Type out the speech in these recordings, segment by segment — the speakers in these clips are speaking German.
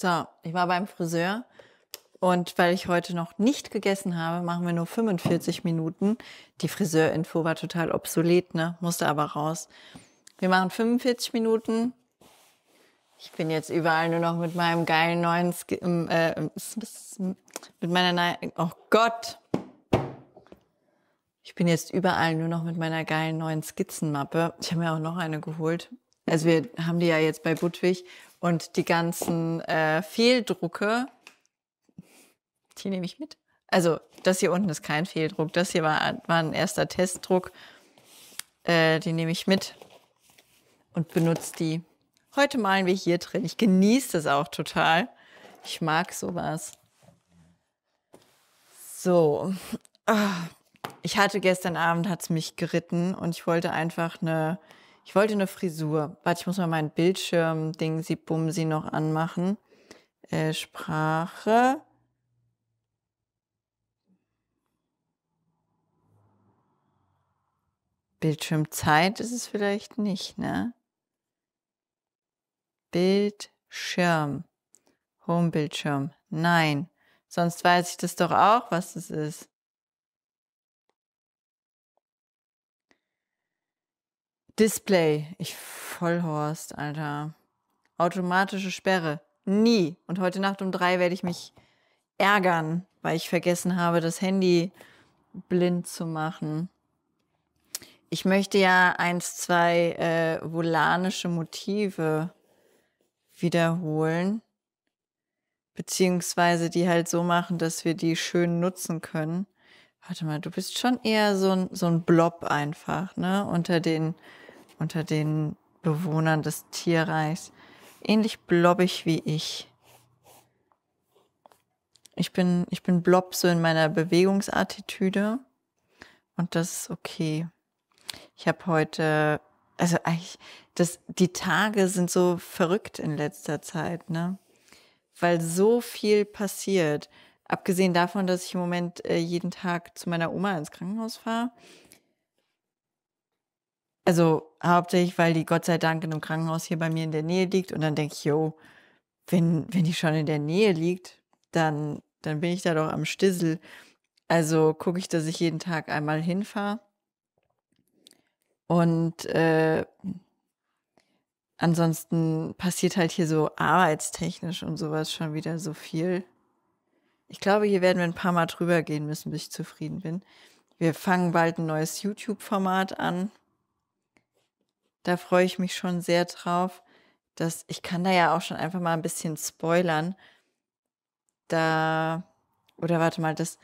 So, ich war beim Friseur und weil ich heute noch nicht gegessen habe, machen wir nur 45 Minuten. Die Friseurinfo war total obsolet, ne? Musste aber raus. Wir machen 45 Minuten. Ich bin jetzt überall nur noch mit meinem geilen neuen Sk ähm, äh, mit meiner neuen oh Gott. Ich bin jetzt überall nur noch mit meiner geilen neuen Skizzenmappe. Ich habe mir auch noch eine geholt. Also wir haben die ja jetzt bei Budwig und die ganzen äh, Fehldrucke, die nehme ich mit. Also das hier unten ist kein Fehldruck. Das hier war, war ein erster Testdruck. Äh, die nehme ich mit und benutze die. Heute malen wir hier drin. Ich genieße das auch total. Ich mag sowas. So. Ah. Ich hatte gestern Abend, hat es mich geritten und ich wollte einfach eine ich wollte eine Frisur. Warte, ich muss mal mein Bildschirm-Ding, sie bumsi noch anmachen. Äh, Sprache. Bildschirmzeit ist es vielleicht nicht, ne? Bildschirm. Homebildschirm. Nein. Sonst weiß ich das doch auch, was das ist. Display. Ich Vollhorst, Alter. Automatische Sperre. Nie. Und heute Nacht um drei werde ich mich ärgern, weil ich vergessen habe, das Handy blind zu machen. Ich möchte ja eins, zwei äh, volanische Motive wiederholen. Beziehungsweise die halt so machen, dass wir die schön nutzen können. Warte mal, du bist schon eher so ein, so ein Blob einfach, ne? Unter den unter den Bewohnern des Tierreichs, ähnlich blobbig wie ich. Ich bin, ich bin blob so in meiner Bewegungsattitüde und das ist okay. Ich habe heute, also eigentlich, das, die Tage sind so verrückt in letzter Zeit, ne? Weil so viel passiert. Abgesehen davon, dass ich im Moment äh, jeden Tag zu meiner Oma ins Krankenhaus fahre also hauptsächlich, weil die Gott sei Dank in einem Krankenhaus hier bei mir in der Nähe liegt. Und dann denke ich, jo, wenn, wenn die schon in der Nähe liegt, dann, dann bin ich da doch am Stissel. Also gucke ich, dass ich jeden Tag einmal hinfahre. Und äh, ansonsten passiert halt hier so arbeitstechnisch und sowas schon wieder so viel. Ich glaube, hier werden wir ein paar Mal drüber gehen müssen, bis ich zufrieden bin. Wir fangen bald ein neues YouTube-Format an. Da freue ich mich schon sehr drauf. Dass, ich kann da ja auch schon einfach mal ein bisschen spoilern. Da, oder warte mal, das,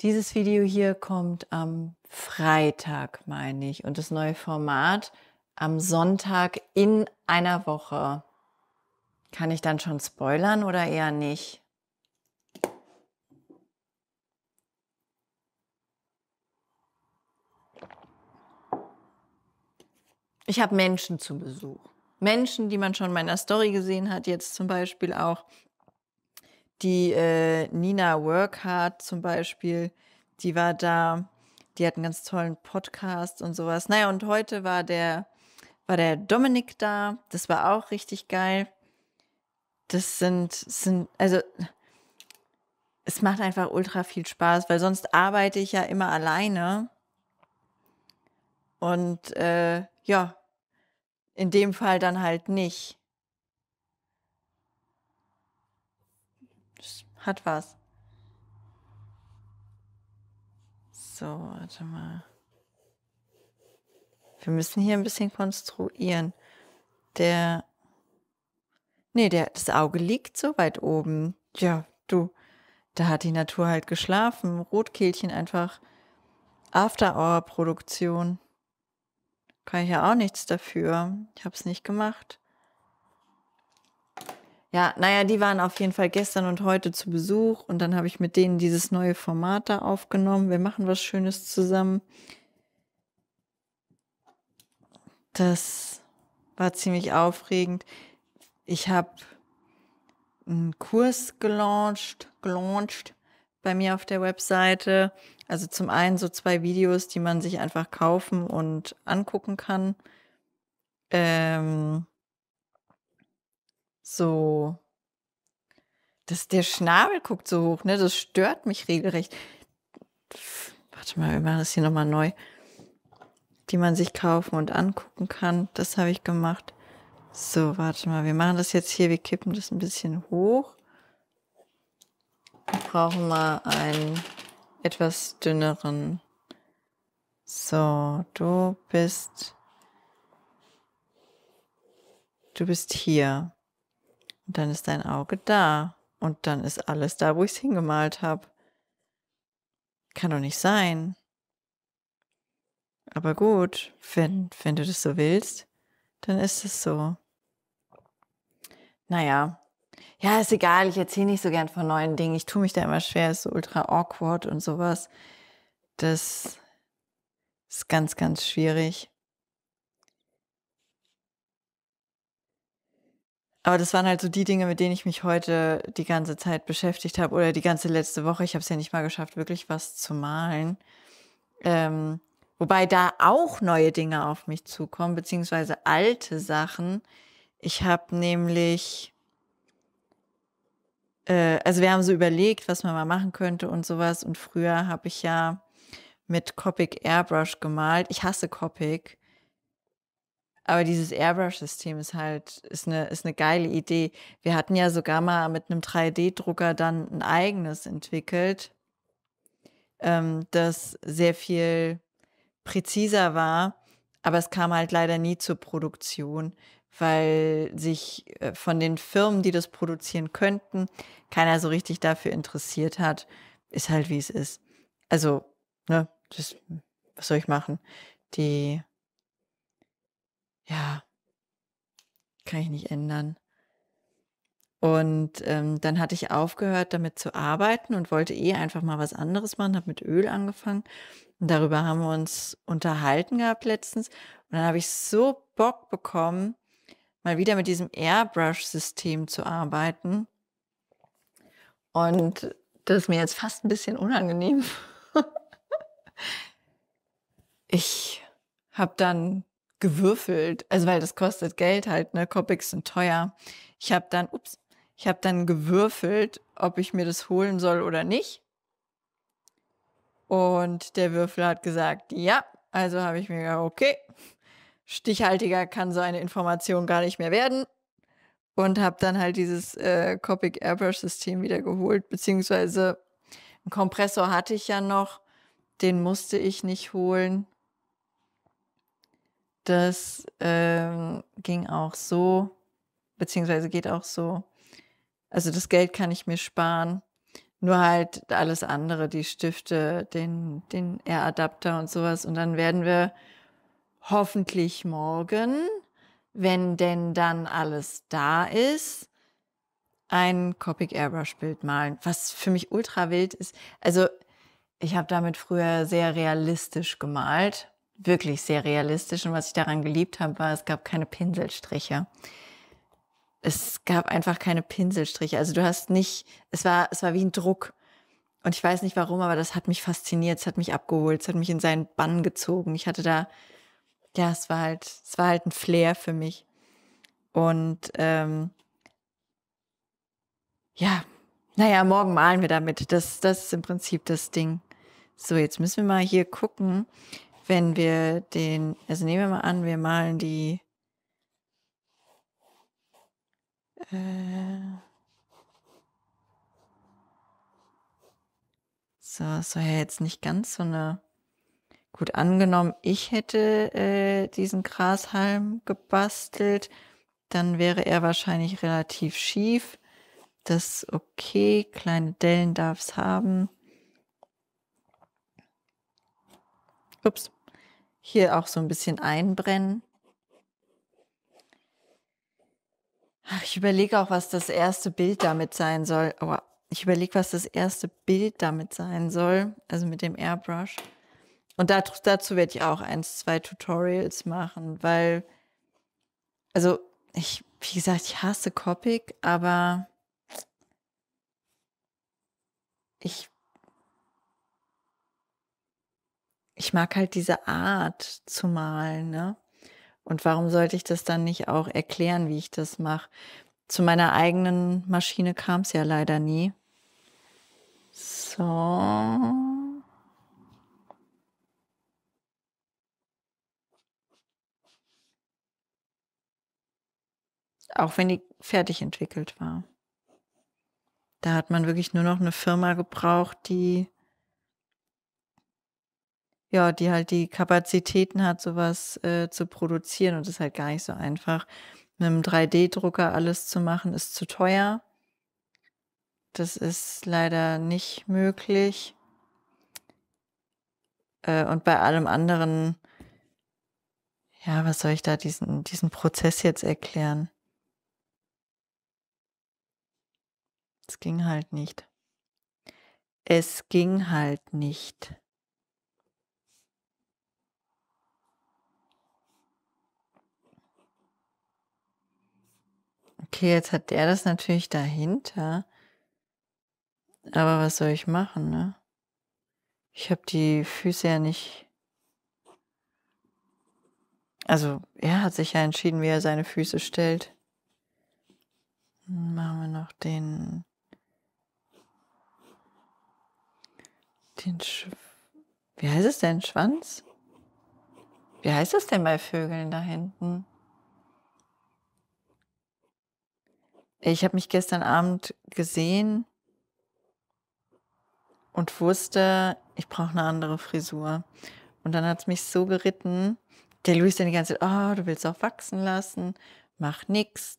dieses Video hier kommt am Freitag, meine ich. Und das neue Format am Sonntag in einer Woche. Kann ich dann schon spoilern oder eher nicht? Ich habe Menschen zu Besuch. Menschen, die man schon in meiner Story gesehen hat, jetzt zum Beispiel auch die äh, Nina Workhart zum Beispiel, die war da, die hat einen ganz tollen Podcast und sowas. Naja, und heute war der, war der Dominik da, das war auch richtig geil. Das sind, sind, also es macht einfach ultra viel Spaß, weil sonst arbeite ich ja immer alleine. Und äh, ja, in dem Fall dann halt nicht. Das hat was. So, warte mal. Wir müssen hier ein bisschen konstruieren. Der. Nee, der, das Auge liegt so weit oben. Ja, du. Da hat die Natur halt geschlafen. Rotkehlchen einfach. After-Hour-Produktion. Kann ich ja auch nichts dafür. Ich habe es nicht gemacht. Ja, naja, die waren auf jeden Fall gestern und heute zu Besuch und dann habe ich mit denen dieses neue Format da aufgenommen. Wir machen was Schönes zusammen. Das war ziemlich aufregend. Ich habe einen Kurs gelauncht, gelauncht bei mir auf der Webseite. Also zum einen so zwei Videos, die man sich einfach kaufen und angucken kann. Ähm, so, das, der Schnabel guckt so hoch, ne? Das stört mich regelrecht. warte mal, wir machen das hier nochmal neu. Die man sich kaufen und angucken kann. Das habe ich gemacht. So, warte mal, wir machen das jetzt hier, wir kippen das ein bisschen hoch brauchen wir einen etwas dünneren. So, du bist. Du bist hier. Und dann ist dein Auge da. Und dann ist alles da, wo ich es hingemalt habe. Kann doch nicht sein. Aber gut, wenn, wenn du das so willst, dann ist es so. Naja, ja, ist egal, ich erzähle nicht so gern von neuen Dingen, ich tue mich da immer schwer, ist so ultra awkward und sowas. Das ist ganz, ganz schwierig. Aber das waren halt so die Dinge, mit denen ich mich heute die ganze Zeit beschäftigt habe oder die ganze letzte Woche. Ich habe es ja nicht mal geschafft, wirklich was zu malen. Ähm, wobei da auch neue Dinge auf mich zukommen, beziehungsweise alte Sachen. Ich habe nämlich äh, also wir haben so überlegt, was man mal machen könnte und sowas. Und früher habe ich ja mit Copic Airbrush gemalt. Ich hasse Copic. Aber dieses Airbrush-System ist halt, ist eine, ist eine geile Idee. Wir hatten ja sogar mal mit einem 3D-Drucker dann ein eigenes entwickelt, ähm, das sehr viel präziser war. Aber es kam halt leider nie zur Produktion, weil sich äh, von den Firmen, die das produzieren könnten, keiner so richtig dafür interessiert hat. Ist halt wie es ist. Also, ne, das, was soll ich machen? Die, ja, kann ich nicht ändern. Und ähm, dann hatte ich aufgehört, damit zu arbeiten und wollte eh einfach mal was anderes machen, habe mit Öl angefangen. Und darüber haben wir uns unterhalten gehabt letztens. Und dann habe ich so Bock bekommen, mal wieder mit diesem Airbrush-System zu arbeiten. Und das ist mir jetzt fast ein bisschen unangenehm. ich habe dann gewürfelt, also weil das kostet Geld halt, ne, Copics sind teuer. Ich habe dann, ups, ich habe dann gewürfelt, ob ich mir das holen soll oder nicht. Und der Würfel hat gesagt, ja. Also habe ich mir gedacht, okay, stichhaltiger kann so eine Information gar nicht mehr werden. Und habe dann halt dieses äh, Copic Airbrush-System wieder geholt, beziehungsweise einen Kompressor hatte ich ja noch, den musste ich nicht holen. Das ähm, ging auch so, beziehungsweise geht auch so. Also das Geld kann ich mir sparen. Nur halt alles andere, die Stifte, den, den R-Adapter und sowas. Und dann werden wir hoffentlich morgen, wenn denn dann alles da ist, ein Copic Airbrush Bild malen, was für mich ultra wild ist. Also ich habe damit früher sehr realistisch gemalt, wirklich sehr realistisch. Und was ich daran geliebt habe, war, es gab keine Pinselstriche. Es gab einfach keine Pinselstriche. Also du hast nicht, es war, es war wie ein Druck. Und ich weiß nicht warum, aber das hat mich fasziniert, es hat mich abgeholt, es hat mich in seinen Bann gezogen. Ich hatte da ja, es war halt, es war halt ein Flair für mich. Und ähm, ja, naja, morgen malen wir damit. Das, das ist im Prinzip das Ding. So, jetzt müssen wir mal hier gucken, wenn wir den, also nehmen wir mal an, wir malen die. Äh, so, es war ja jetzt nicht ganz so eine Gut, angenommen, ich hätte äh, diesen Grashalm gebastelt, dann wäre er wahrscheinlich relativ schief. Das ist okay, kleine Dellen darf es haben. Ups, hier auch so ein bisschen einbrennen. Ach, ich überlege auch, was das erste Bild damit sein soll. Oh, ich überlege, was das erste Bild damit sein soll, also mit dem Airbrush. Und dazu werde ich auch eins, zwei Tutorials machen, weil, also ich, wie gesagt, ich hasse Copic, aber ich, ich mag halt diese Art zu malen, ne? Und warum sollte ich das dann nicht auch erklären, wie ich das mache? Zu meiner eigenen Maschine kam es ja leider nie. So. auch wenn die fertig entwickelt war. Da hat man wirklich nur noch eine Firma gebraucht, die ja, die halt die Kapazitäten hat, sowas äh, zu produzieren. Und das ist halt gar nicht so einfach. Mit einem 3D-Drucker alles zu machen, ist zu teuer. Das ist leider nicht möglich. Äh, und bei allem anderen, ja, was soll ich da diesen, diesen Prozess jetzt erklären? Es ging halt nicht. Es ging halt nicht. Okay, jetzt hat der das natürlich dahinter. Aber was soll ich machen, ne? Ich habe die Füße ja nicht. Also, er hat sich ja entschieden, wie er seine Füße stellt. Machen wir noch den Den Sch Wie heißt es denn? Schwanz? Wie heißt das denn bei Vögeln da hinten? Ich habe mich gestern Abend gesehen und wusste, ich brauche eine andere Frisur. Und dann hat es mich so geritten, der Luis dann die ganze Zeit, oh, du willst auch wachsen lassen, mach nix.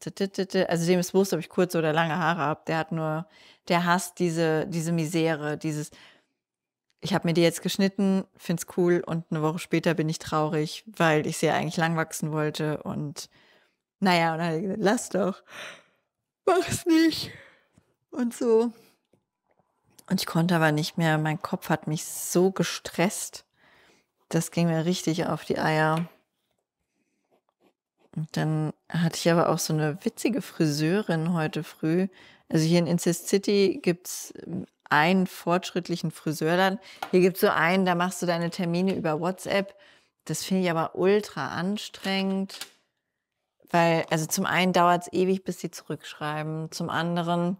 Also dem ist bewusst, ob ich kurze oder lange Haare habe. Der hat nur, der hasst diese, diese Misere, dieses, ich habe mir die jetzt geschnitten, find's cool und eine Woche später bin ich traurig, weil ich sie ja eigentlich lang wachsen wollte und naja, und dann hat gesagt, lass doch, mach's nicht und so. Und ich konnte aber nicht mehr, mein Kopf hat mich so gestresst, das ging mir richtig auf die Eier. Und dann hatte ich aber auch so eine witzige Friseurin heute früh. Also hier in Incest City gibt es ähm, einen fortschrittlichen Friseurladen. Hier gibt es so einen, da machst du deine Termine über WhatsApp. Das finde ich aber ultra anstrengend, weil, also zum einen dauert es ewig, bis sie zurückschreiben. Zum anderen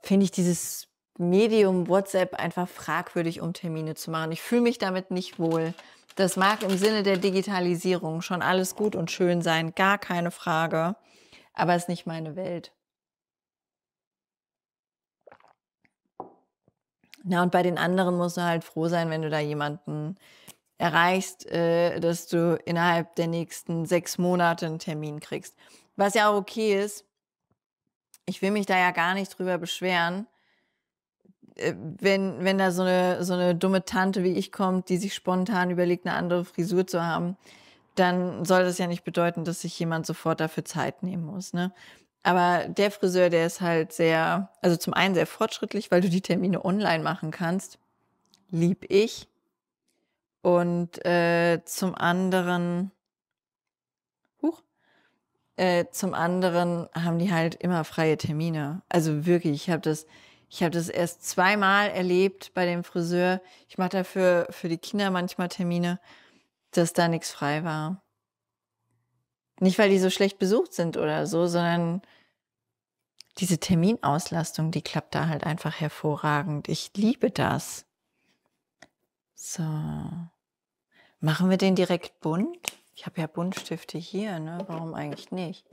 finde ich dieses Medium WhatsApp einfach fragwürdig, um Termine zu machen. Ich fühle mich damit nicht wohl. Das mag im Sinne der Digitalisierung schon alles gut und schön sein, gar keine Frage, aber es ist nicht meine Welt. Na, und bei den anderen musst du halt froh sein, wenn du da jemanden erreichst, äh, dass du innerhalb der nächsten sechs Monate einen Termin kriegst. Was ja auch okay ist. Ich will mich da ja gar nicht drüber beschweren, äh, wenn, wenn da so eine, so eine dumme Tante wie ich kommt, die sich spontan überlegt, eine andere Frisur zu haben, dann soll das ja nicht bedeuten, dass sich jemand sofort dafür Zeit nehmen muss. Ne? Aber der Friseur, der ist halt sehr, also zum einen sehr fortschrittlich, weil du die Termine online machen kannst. Lieb ich. Und äh, zum anderen, huch, äh, zum anderen haben die halt immer freie Termine. Also wirklich, ich habe das, ich habe das erst zweimal erlebt bei dem Friseur. Ich mache dafür für die Kinder manchmal Termine, dass da nichts frei war. Nicht, weil die so schlecht besucht sind oder so, sondern diese Terminauslastung, die klappt da halt einfach hervorragend. Ich liebe das. So. Machen wir den direkt bunt? Ich habe ja Buntstifte hier, ne? Warum eigentlich nicht?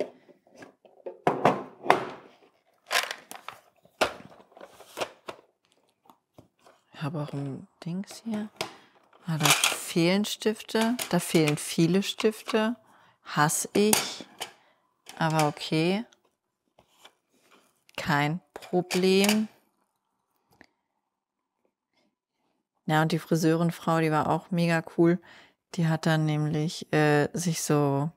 Ich habe auch ein Dings hier. Ah, da fehlen Stifte. Da fehlen viele Stifte. Hasse ich. Aber okay. Kein Problem. Ja, und die Friseurenfrau, die war auch mega cool. Die hat dann nämlich äh, sich so.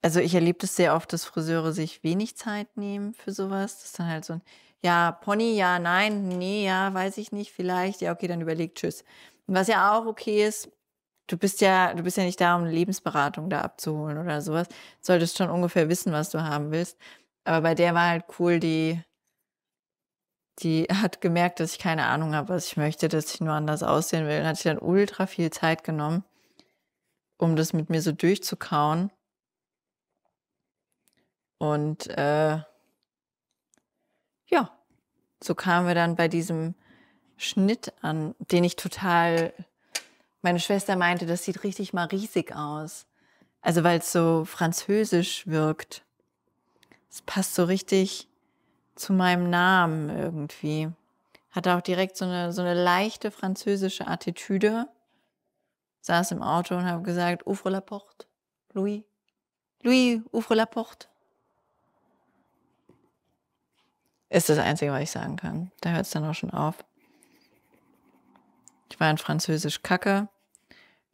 Also ich erlebe das sehr oft, dass Friseure sich wenig Zeit nehmen für sowas. Das ist dann halt so ein, ja, Pony, ja, nein, nee, ja, weiß ich nicht, vielleicht. Ja, okay, dann überlegt, tschüss. was ja auch okay ist, du bist ja, du bist ja nicht da, um eine Lebensberatung da abzuholen oder sowas. Du solltest schon ungefähr wissen, was du haben willst. Aber bei der war halt cool, die, die hat gemerkt, dass ich keine Ahnung habe, was ich möchte, dass ich nur anders aussehen will. Und hat sich dann ultra viel Zeit genommen, um das mit mir so durchzukauen. Und äh, ja, so kamen wir dann bei diesem Schnitt an, den ich total meine Schwester meinte, das sieht richtig mal riesig aus. Also weil es so französisch wirkt. Es passt so richtig zu meinem Namen irgendwie. Hatte auch direkt so eine, so eine leichte französische Attitüde. Saß im Auto und habe gesagt, ouvre la porte, Louis. Louis, ouvre la porte. Ist das Einzige, was ich sagen kann. Da hört es dann auch schon auf. Ich war in Französisch kacke.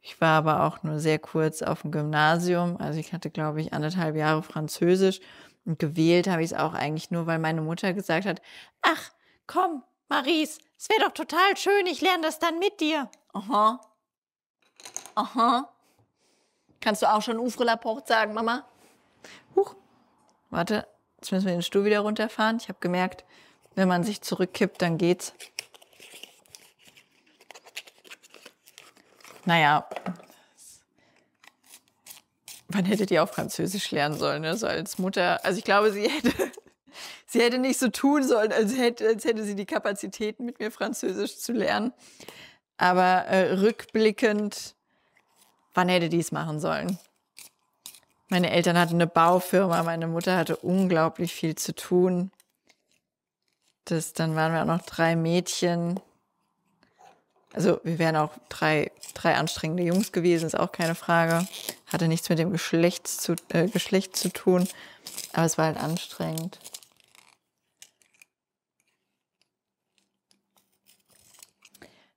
Ich war aber auch nur sehr kurz auf dem Gymnasium. Also ich hatte, glaube ich, anderthalb Jahre Französisch. Und gewählt habe ich es auch eigentlich nur, weil meine Mutter gesagt hat, ach, komm, Maries, es wäre doch total schön, ich lerne das dann mit dir. Aha. Aha. Kannst du auch schon Ouvre la sagen, Mama? Huch. Warte, jetzt müssen wir den Stuhl wieder runterfahren. Ich habe gemerkt, wenn man sich zurückkippt, dann geht's. Naja, wann hätte die auch Französisch lernen sollen? Ne? So als Mutter, also ich glaube, sie hätte, sie hätte nicht so tun sollen, als hätte, als hätte sie die Kapazitäten, mit mir Französisch zu lernen. Aber äh, rückblickend, wann hätte die es machen sollen? Meine Eltern hatten eine Baufirma, meine Mutter hatte unglaublich viel zu tun. Das, dann waren wir auch noch drei Mädchen. Also wir wären auch drei, drei anstrengende Jungs gewesen, ist auch keine Frage. Hatte nichts mit dem Geschlecht zu, äh, Geschlecht zu tun, aber es war halt anstrengend.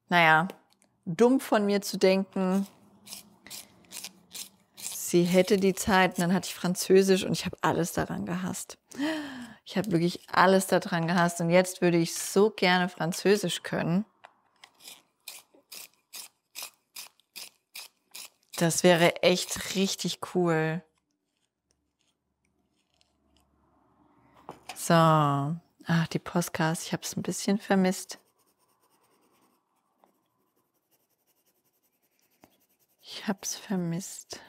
Naja, dumm von mir zu denken, sie hätte die Zeit. Und dann hatte ich Französisch und ich habe alles daran gehasst. Ich habe wirklich alles daran gehasst und jetzt würde ich so gerne Französisch können. Das wäre echt richtig cool. So. Ach, die Postcards, ich habe es ein bisschen vermisst. Ich hab's vermisst.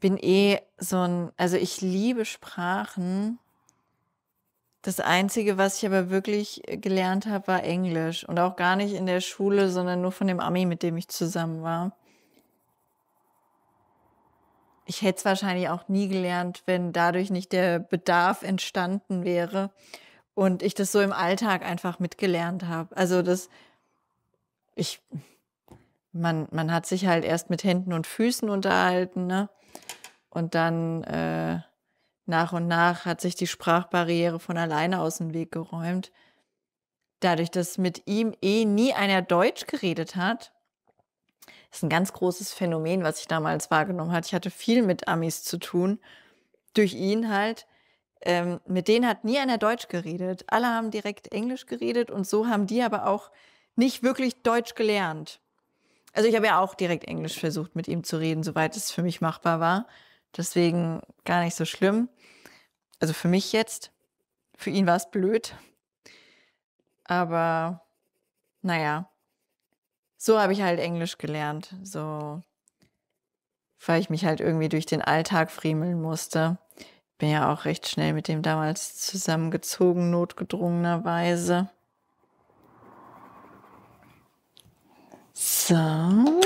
Bin eh so ein, also ich liebe Sprachen. Das Einzige, was ich aber wirklich äh, gelernt habe, war Englisch. Und auch gar nicht in der Schule, sondern nur von dem Ami, mit dem ich zusammen war. Ich hätte es wahrscheinlich auch nie gelernt, wenn dadurch nicht der Bedarf entstanden wäre und ich das so im Alltag einfach mitgelernt habe. Also das, ich, man, man hat sich halt erst mit Händen und Füßen unterhalten, ne? Und dann äh, nach und nach hat sich die Sprachbarriere von alleine aus dem Weg geräumt. Dadurch, dass mit ihm eh nie einer Deutsch geredet hat, ist ein ganz großes Phänomen, was ich damals wahrgenommen hatte. Ich hatte viel mit Amis zu tun, durch ihn halt. Ähm, mit denen hat nie einer Deutsch geredet. Alle haben direkt Englisch geredet und so haben die aber auch nicht wirklich Deutsch gelernt. Also ich habe ja auch direkt Englisch versucht, mit ihm zu reden, soweit es für mich machbar war. Deswegen gar nicht so schlimm also für mich jetzt, für ihn war es blöd. Aber naja, so habe ich halt Englisch gelernt. So, weil ich mich halt irgendwie durch den Alltag friemeln musste. Bin ja auch recht schnell mit dem damals zusammengezogen, notgedrungenerweise. So.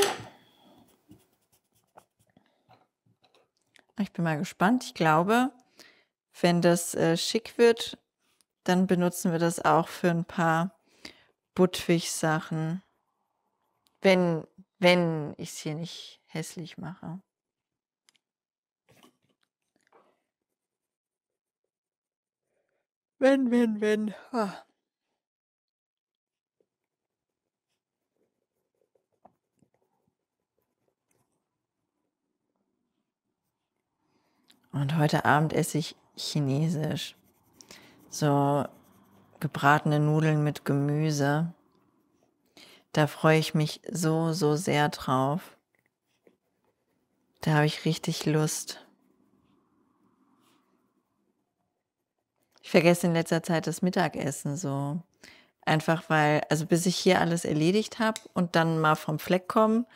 Ich bin mal gespannt. Ich glaube, wenn das äh, schick wird, dann benutzen wir das auch für ein paar Buttwig-Sachen. Wenn, wenn ich es hier nicht hässlich mache. Wenn, wenn, wenn. Ah. Und heute Abend esse ich chinesisch. So gebratene Nudeln mit Gemüse. Da freue ich mich so, so sehr drauf. Da habe ich richtig Lust. Ich vergesse in letzter Zeit das Mittagessen so. Einfach weil, also bis ich hier alles erledigt habe und dann mal vom Fleck kommen,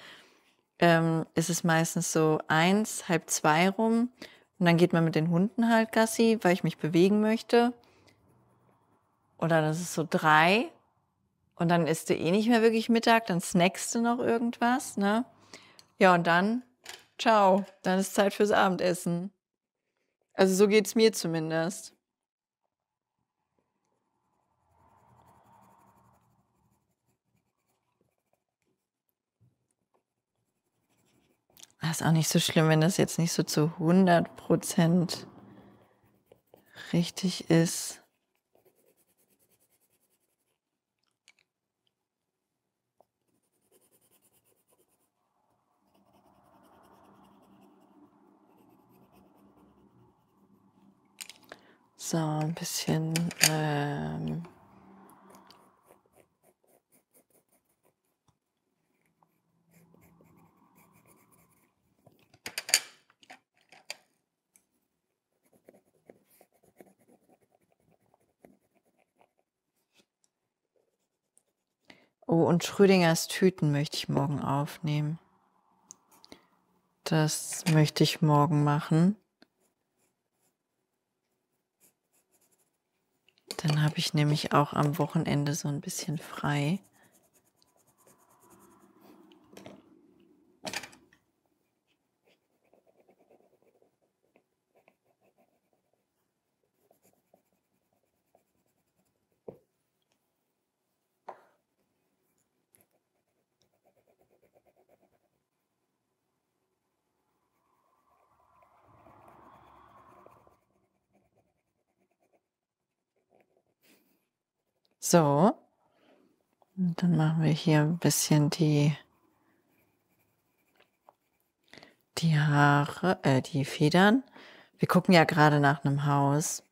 ähm, ist es meistens so eins, halb zwei rum. Und dann geht man mit den Hunden halt Gassi, weil ich mich bewegen möchte. Oder das ist so drei. Und dann isst du eh nicht mehr wirklich Mittag, dann snackst du noch irgendwas, ne? Ja, und dann, ciao, dann ist Zeit fürs Abendessen. Also so geht's mir zumindest. Das ist auch nicht so schlimm, wenn das jetzt nicht so zu 100 Prozent richtig ist. So, ein bisschen ähm Oh, und Schrödingers Tüten möchte ich morgen aufnehmen. Das möchte ich morgen machen. Dann habe ich nämlich auch am Wochenende so ein bisschen frei. dann machen wir hier ein bisschen die, die Haare, äh, die Federn. Wir gucken ja gerade nach einem Haus.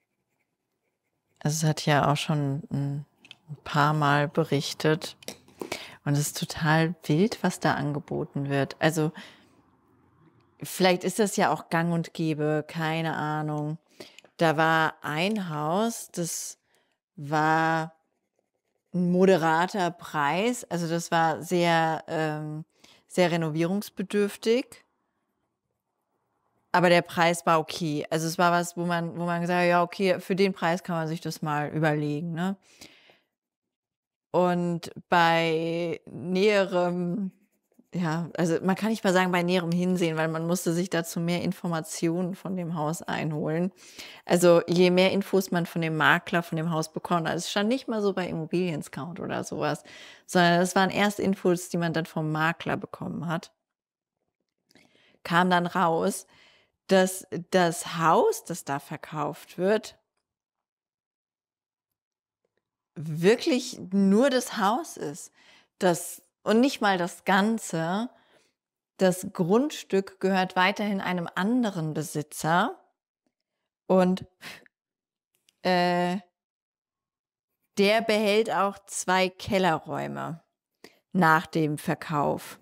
Also es hat ja auch schon ein, ein paar Mal berichtet. Und es ist total wild, was da angeboten wird. Also vielleicht ist das ja auch gang und gäbe, keine Ahnung. Da war ein Haus, das war ein moderater Preis. Also das war sehr, ähm, sehr renovierungsbedürftig. Aber der Preis war okay. Also es war was, wo man, wo man gesagt hat, ja, okay, für den Preis kann man sich das mal überlegen. Ne? Und bei näherem ja, also man kann nicht mal sagen bei näherem Hinsehen, weil man musste sich dazu mehr Informationen von dem Haus einholen. Also je mehr Infos man von dem Makler, von dem Haus bekommt, also es stand nicht mal so bei Immobilien-Scout oder sowas, sondern das waren erst Infos, die man dann vom Makler bekommen hat. Kam dann raus, dass das Haus, das da verkauft wird, wirklich nur das Haus ist. Das und nicht mal das Ganze. Das Grundstück gehört weiterhin einem anderen Besitzer. Und äh, der behält auch zwei Kellerräume nach dem Verkauf.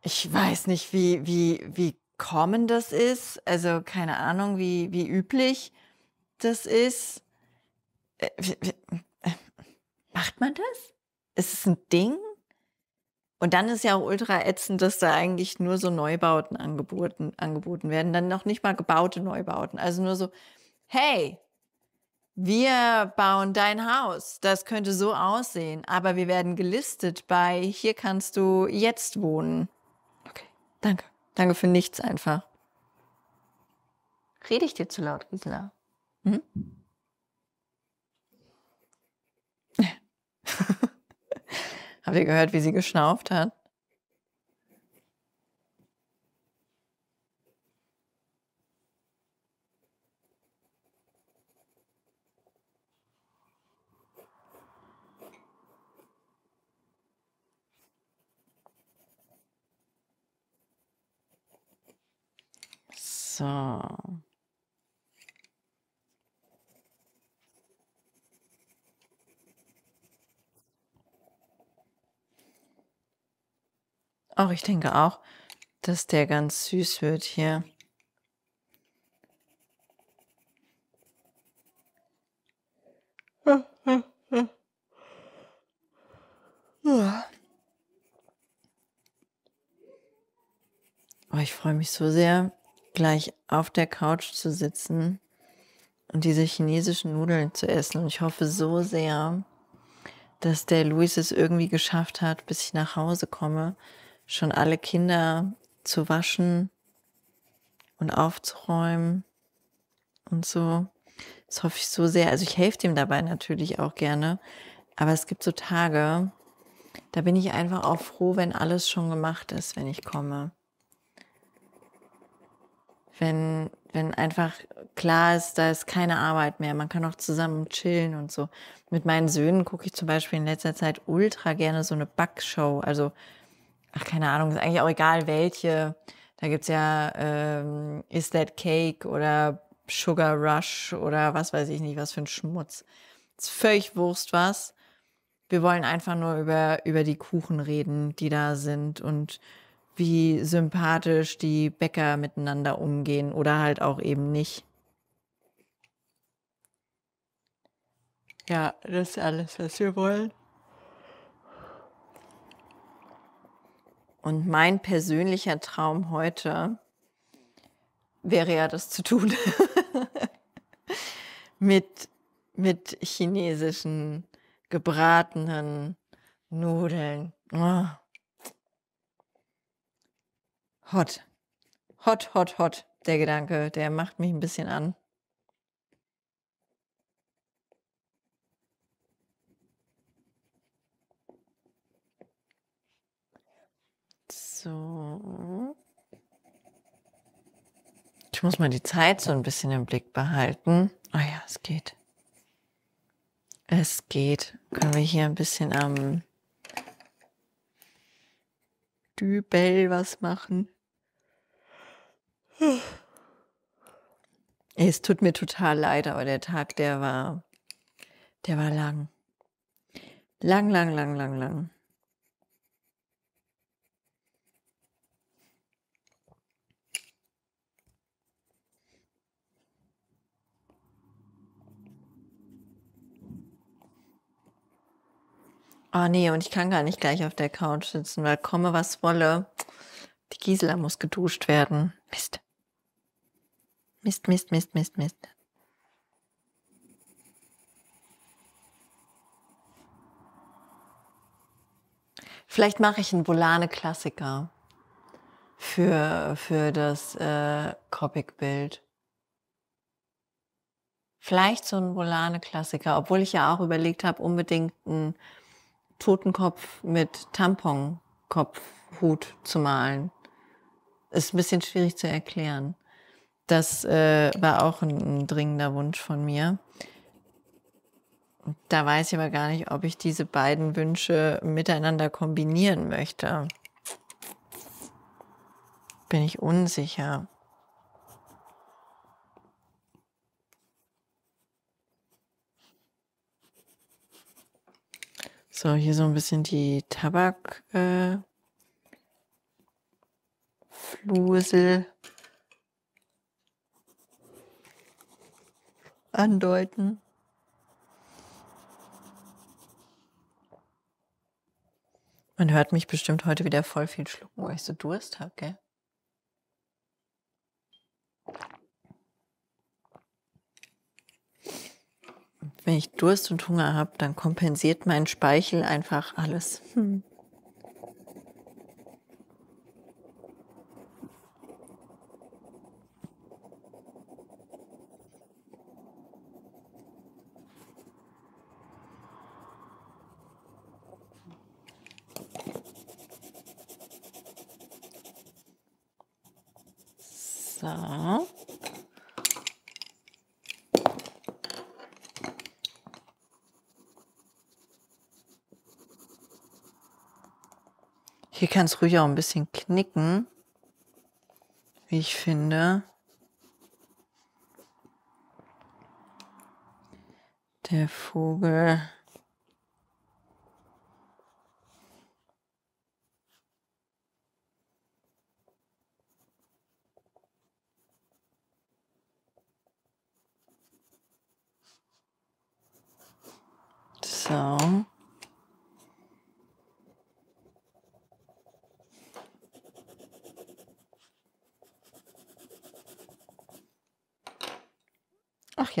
Ich weiß nicht, wie, wie, wie common das ist. Also keine Ahnung, wie, wie üblich das ist. Äh, Macht man das? Ist es ein Ding? Und dann ist ja auch ultra ätzend, dass da eigentlich nur so Neubauten angeboten, angeboten werden, dann noch nicht mal gebaute Neubauten. Also nur so, hey, wir bauen dein Haus. Das könnte so aussehen, aber wir werden gelistet bei hier kannst du jetzt wohnen. Okay, danke. Danke für nichts einfach. Rede ich dir zu laut, Gisela? Mhm. Habt ihr gehört, wie sie geschnauft hat? So. Auch ich denke auch, dass der ganz süß wird hier. Oh, ich freue mich so sehr, gleich auf der Couch zu sitzen und diese chinesischen Nudeln zu essen. Und ich hoffe so sehr, dass der Luis es irgendwie geschafft hat, bis ich nach Hause komme, schon alle Kinder zu waschen und aufzuräumen und so. Das hoffe ich so sehr. Also ich helfe dem dabei natürlich auch gerne. Aber es gibt so Tage, da bin ich einfach auch froh, wenn alles schon gemacht ist, wenn ich komme. Wenn, wenn einfach klar ist, da ist keine Arbeit mehr. Man kann auch zusammen chillen und so. Mit meinen Söhnen gucke ich zum Beispiel in letzter Zeit ultra gerne so eine Backshow. Also ach keine Ahnung, ist eigentlich auch egal welche. Da gibt's ja ähm, Is That Cake oder Sugar Rush oder was weiß ich nicht, was für ein Schmutz. Ist völlig Wurst was. Wir wollen einfach nur über, über die Kuchen reden, die da sind und wie sympathisch die Bäcker miteinander umgehen oder halt auch eben nicht. Ja, das ist alles, was wir wollen. Und mein persönlicher Traum heute wäre ja das zu tun. mit, mit chinesischen gebratenen Nudeln. Oh. Hot. Hot, hot, hot. Der Gedanke, der macht mich ein bisschen an. So. Ich muss mal die Zeit so ein bisschen im Blick behalten. Ah oh ja, es geht. Es geht. Können wir hier ein bisschen am Dübel was machen? Es tut mir total leid, aber der Tag, der war, der war lang. Lang, lang, lang, lang, lang. Oh nee, und ich kann gar nicht gleich auf der Couch sitzen, weil komme was wolle. Die Gisela muss geduscht werden. Mist. Mist, Mist, Mist, Mist, Mist. Vielleicht mache ich einen Volane-Klassiker für, für das äh, Copic-Bild. Vielleicht so einen Volane-Klassiker, obwohl ich ja auch überlegt habe, unbedingt einen Totenkopf mit Tamponkopfhut zu malen. Ist ein bisschen schwierig zu erklären. Das äh, war auch ein, ein dringender Wunsch von mir. Da weiß ich aber gar nicht, ob ich diese beiden Wünsche miteinander kombinieren möchte. Bin ich unsicher. So, hier so ein bisschen die Tabakflusel äh, andeuten. Man hört mich bestimmt heute wieder voll viel schlucken, weil ich so Durst habe, gell? wenn ich Durst und Hunger habe, dann kompensiert mein Speichel einfach alles. Hm. kann es ruhig auch ein bisschen knicken, wie ich finde. Der Vogel.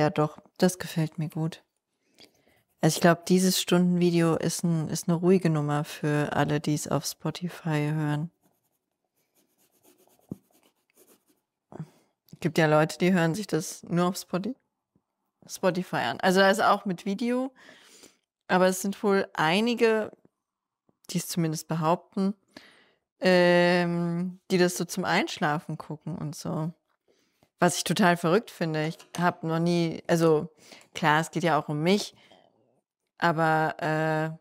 ja doch, das gefällt mir gut. Also ich glaube, dieses Stundenvideo ist, ein, ist eine ruhige Nummer für alle, die es auf Spotify hören. Es gibt ja Leute, die hören sich das nur auf Spotify an. Also da ist auch mit Video, aber es sind wohl einige, die es zumindest behaupten, ähm, die das so zum Einschlafen gucken und so. Was ich total verrückt finde. Ich habe noch nie, also klar, es geht ja auch um mich, aber äh,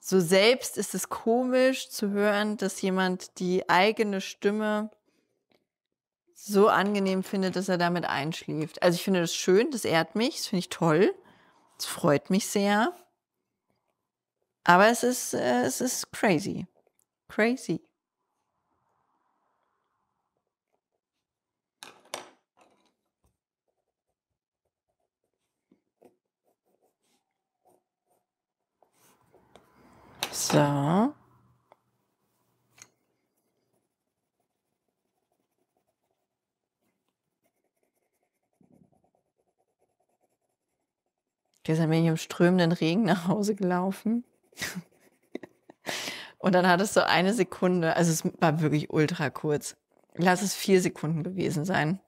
so selbst ist es komisch zu hören, dass jemand die eigene Stimme so angenehm findet, dass er damit einschläft. Also ich finde das schön, das ehrt mich, das finde ich toll, das freut mich sehr. Aber es ist, äh, es ist crazy. Crazy. So. Gestern bin ich im strömenden Regen nach Hause gelaufen. Und dann hat es so eine Sekunde, also es war wirklich ultra kurz. Lass es vier Sekunden gewesen sein.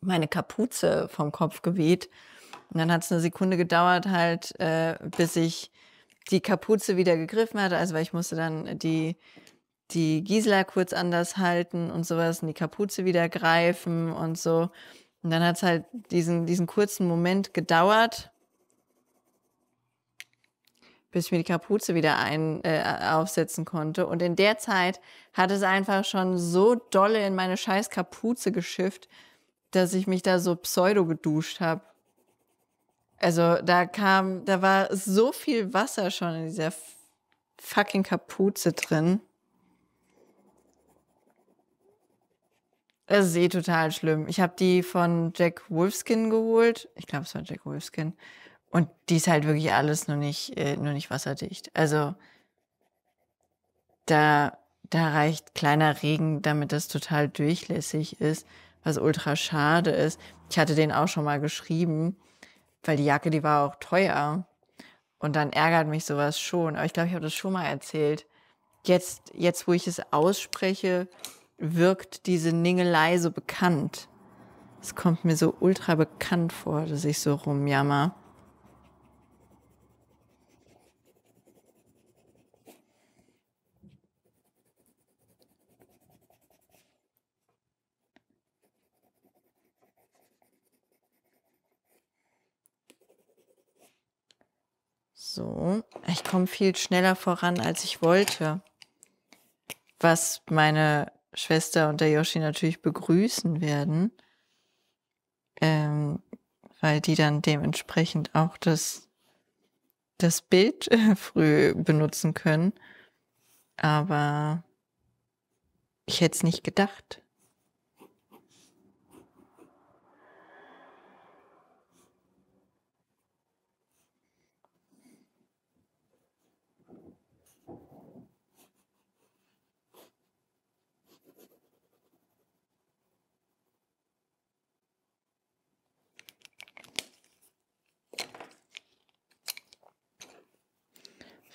Meine Kapuze vom Kopf geweht. Und dann hat es eine Sekunde gedauert, halt, äh, bis ich die Kapuze wieder gegriffen hatte. Also weil ich musste dann die, die Gisela kurz anders halten und sowas und die Kapuze wieder greifen und so. Und dann hat es halt diesen, diesen kurzen Moment gedauert, bis ich mir die Kapuze wieder ein, äh, aufsetzen konnte. Und in der Zeit hat es einfach schon so dolle in meine scheiß Kapuze geschifft, dass ich mich da so pseudo geduscht habe. Also da kam, da war so viel Wasser schon in dieser fucking Kapuze drin. Das ist eh total schlimm. Ich habe die von Jack Wolfskin geholt. Ich glaube, es war Jack Wolfskin. Und die ist halt wirklich alles nur nicht, äh, nur nicht wasserdicht. Also da, da reicht kleiner Regen, damit das total durchlässig ist, was ultra schade ist. Ich hatte den auch schon mal geschrieben weil die Jacke, die war auch teuer. Und dann ärgert mich sowas schon. Aber ich glaube, ich habe das schon mal erzählt. Jetzt, jetzt, wo ich es ausspreche, wirkt diese Ningelei so bekannt. Es kommt mir so ultra bekannt vor, dass ich so rumjammer. So, ich komme viel schneller voran, als ich wollte. Was meine Schwester und der Yoshi natürlich begrüßen werden, ähm, weil die dann dementsprechend auch das, das Bild früh benutzen können. Aber ich hätte es nicht gedacht.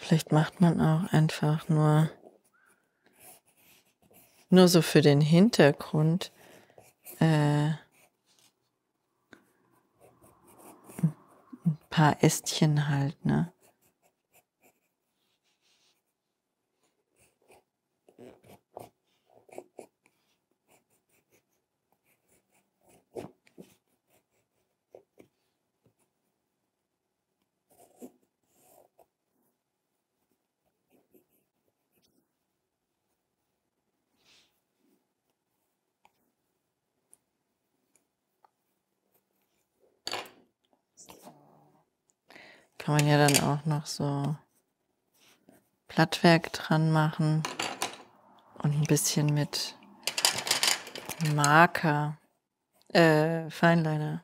Vielleicht macht man auch einfach nur, nur so für den Hintergrund, äh, ein paar Ästchen halt, ne? man ja dann auch noch so Plattwerk dran machen und ein bisschen mit Marker, äh, Feinliner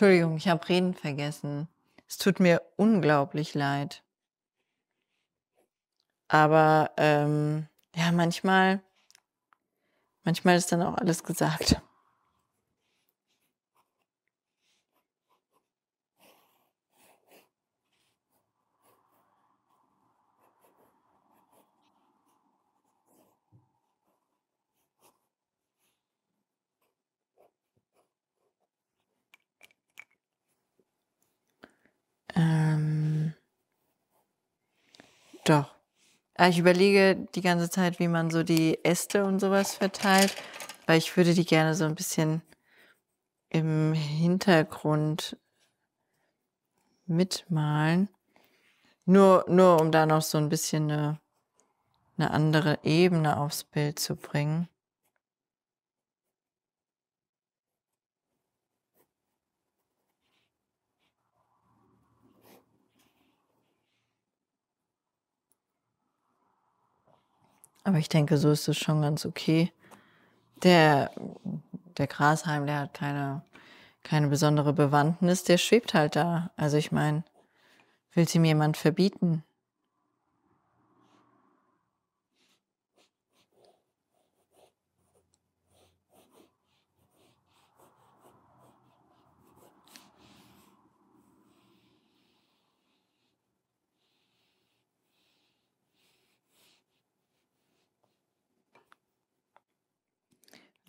Entschuldigung, ich habe Reden vergessen. Es tut mir unglaublich leid. Aber ähm, ja, manchmal, manchmal ist dann auch alles gesagt. Doch. Ah, ich überlege die ganze Zeit, wie man so die Äste und sowas verteilt, weil ich würde die gerne so ein bisschen im Hintergrund mitmalen. Nur, nur um da noch so ein bisschen eine, eine andere Ebene aufs Bild zu bringen. Aber ich denke, so ist es schon ganz okay. Der, der Grashalm, der hat keine, keine besondere Bewandtnis, der schwebt halt da. Also ich meine, will es ihm jemand verbieten?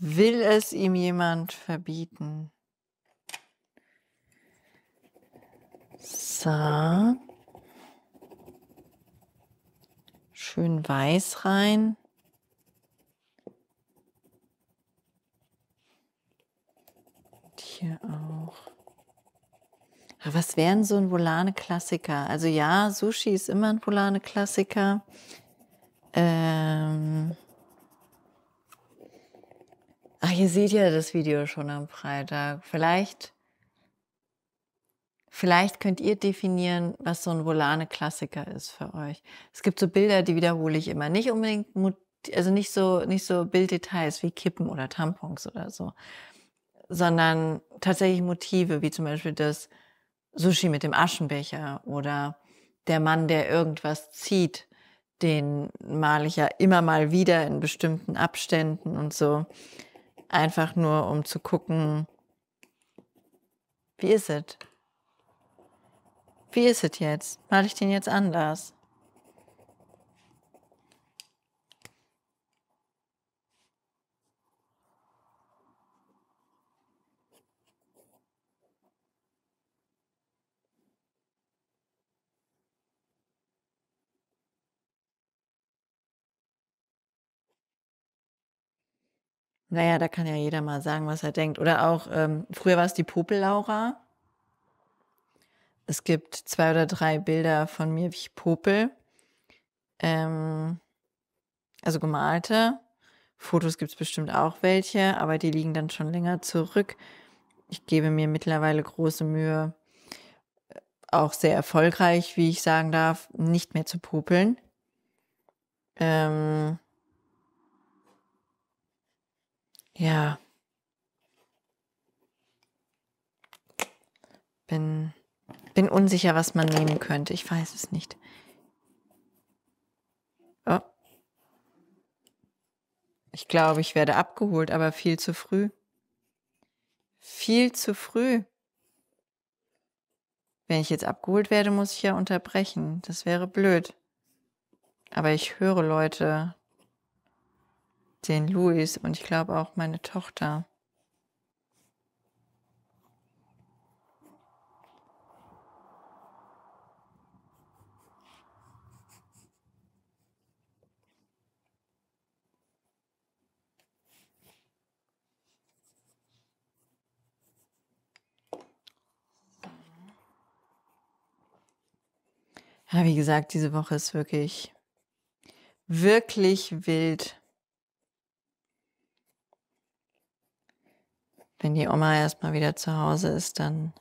Will es ihm jemand verbieten? So. Schön weiß rein. Und hier auch. Aber ah, was wären so ein Volane-Klassiker? Also ja, Sushi ist immer ein Volane-Klassiker. Ähm Ach, ihr seht ja das Video schon am Freitag. Vielleicht, vielleicht könnt ihr definieren, was so ein Volane-Klassiker ist für euch. Es gibt so Bilder, die wiederhole ich immer. Nicht unbedingt, also nicht so, nicht so Bilddetails wie Kippen oder Tampons oder so, sondern tatsächlich Motive, wie zum Beispiel das Sushi mit dem Aschenbecher oder der Mann, der irgendwas zieht den male ich ja immer mal wieder in bestimmten Abständen und so. Einfach nur, um zu gucken, wie ist es? Wie ist es jetzt? Mal ich den jetzt anders? Naja, da kann ja jeder mal sagen, was er denkt. Oder auch, ähm, früher war es die Popel-Laura. Es gibt zwei oder drei Bilder von mir, wie ich popel. Ähm, also gemalte. Fotos gibt es bestimmt auch welche, aber die liegen dann schon länger zurück. Ich gebe mir mittlerweile große Mühe, äh, auch sehr erfolgreich, wie ich sagen darf, nicht mehr zu popeln. Ähm, ja, bin, bin unsicher, was man nehmen könnte. Ich weiß es nicht. Oh. Ich glaube, ich werde abgeholt, aber viel zu früh. Viel zu früh. Wenn ich jetzt abgeholt werde, muss ich ja unterbrechen. Das wäre blöd. Aber ich höre Leute, den Luis und ich glaube auch meine Tochter. Ja, wie gesagt, diese Woche ist wirklich, wirklich wild. wenn die Oma erstmal wieder zu Hause ist, dann.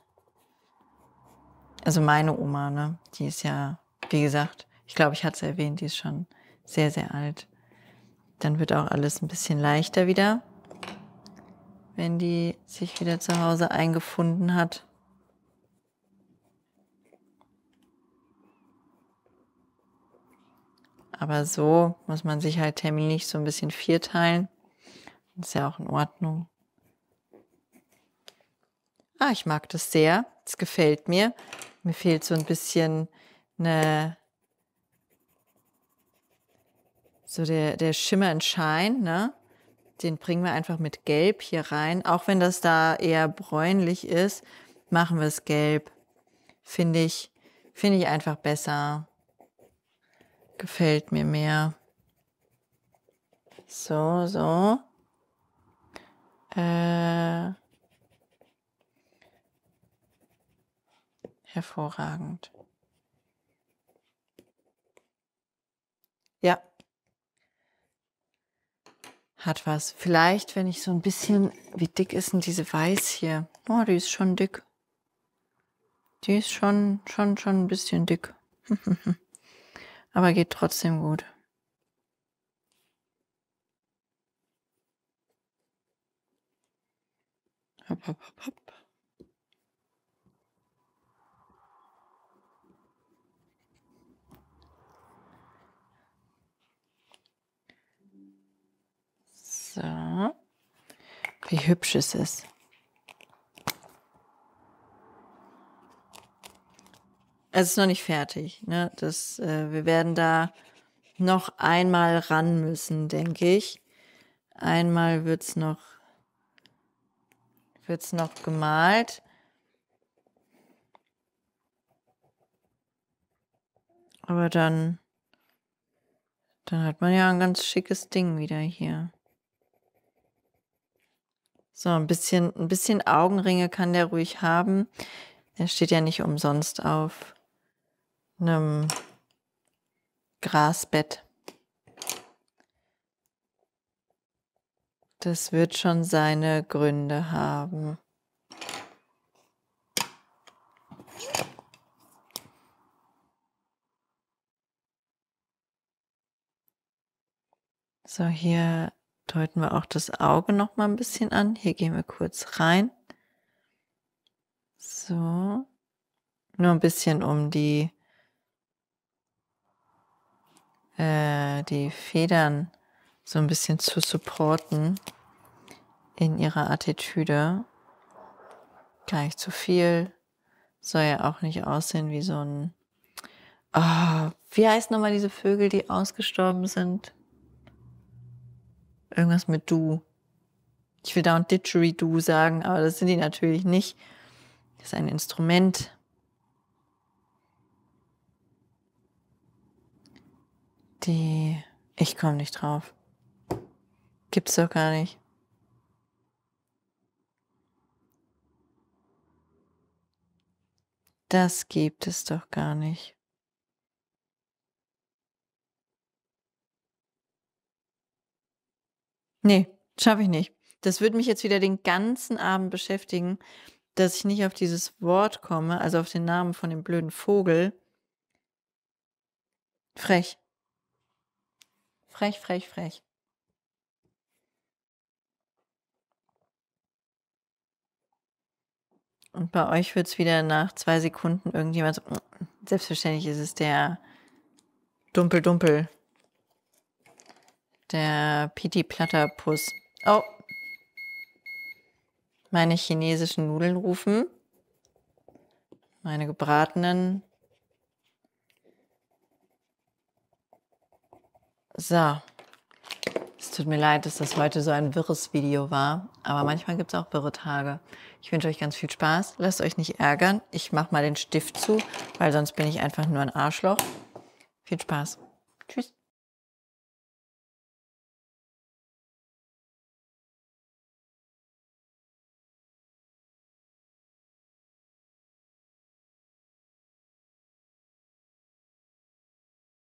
Also meine Oma, ne? Die ist ja, wie gesagt, ich glaube, ich hatte es erwähnt, die ist schon sehr, sehr alt. Dann wird auch alles ein bisschen leichter wieder, wenn die sich wieder zu Hause eingefunden hat. Aber so muss man sich halt terminlich so ein bisschen vierteilen. Das ist ja auch in Ordnung. Ah, ich mag das sehr. Es gefällt mir. Mir fehlt so ein bisschen eine so der, der Schimmer und Schein, ne? Den bringen wir einfach mit Gelb hier rein. Auch wenn das da eher bräunlich ist, machen wir es gelb. Finde ich, finde ich einfach besser. Gefällt mir mehr. So, so. Äh, Hervorragend. Ja. Hat was. Vielleicht, wenn ich so ein bisschen, wie dick ist denn diese Weiß hier? Oh, die ist schon dick. Die ist schon, schon, schon ein bisschen dick. Aber geht trotzdem gut. Hopp, hopp, hopp, hopp. So. Wie hübsch ist es ist. Es ist noch nicht fertig. Ne? Das, äh, wir werden da noch einmal ran müssen, denke ich. Einmal wird es noch, wird's noch gemalt. Aber dann, dann hat man ja ein ganz schickes Ding wieder hier. So, ein bisschen, ein bisschen Augenringe kann der ruhig haben. Er steht ja nicht umsonst auf einem Grasbett. Das wird schon seine Gründe haben. So, hier deuten wir auch das Auge noch mal ein bisschen an. Hier gehen wir kurz rein. So. Nur ein bisschen um die, äh, die Federn so ein bisschen zu supporten in ihrer Attitüde. Gleich zu viel. Soll ja auch nicht aussehen wie so ein. Oh, wie heißt nochmal diese Vögel, die ausgestorben sind? irgendwas mit du. Ich will da und du sagen, aber das sind die natürlich nicht. Das ist ein Instrument. Die. Ich komme nicht drauf. Gibt's doch gar nicht. Das gibt es doch gar nicht. Nee, schaffe ich nicht. Das würde mich jetzt wieder den ganzen Abend beschäftigen, dass ich nicht auf dieses Wort komme, also auf den Namen von dem blöden Vogel. Frech. Frech, frech, frech. Und bei euch wird es wieder nach zwei Sekunden irgendjemand so, mm, mm, selbstverständlich ist es der Dumpel-Dumpel der Piti Platypus. Oh. Meine chinesischen Nudeln rufen. Meine gebratenen. So. Es tut mir leid, dass das heute so ein wirres Video war, aber manchmal gibt es auch wirre Tage. Ich wünsche euch ganz viel Spaß. Lasst euch nicht ärgern. Ich mache mal den Stift zu, weil sonst bin ich einfach nur ein Arschloch. Viel Spaß. Tschüss.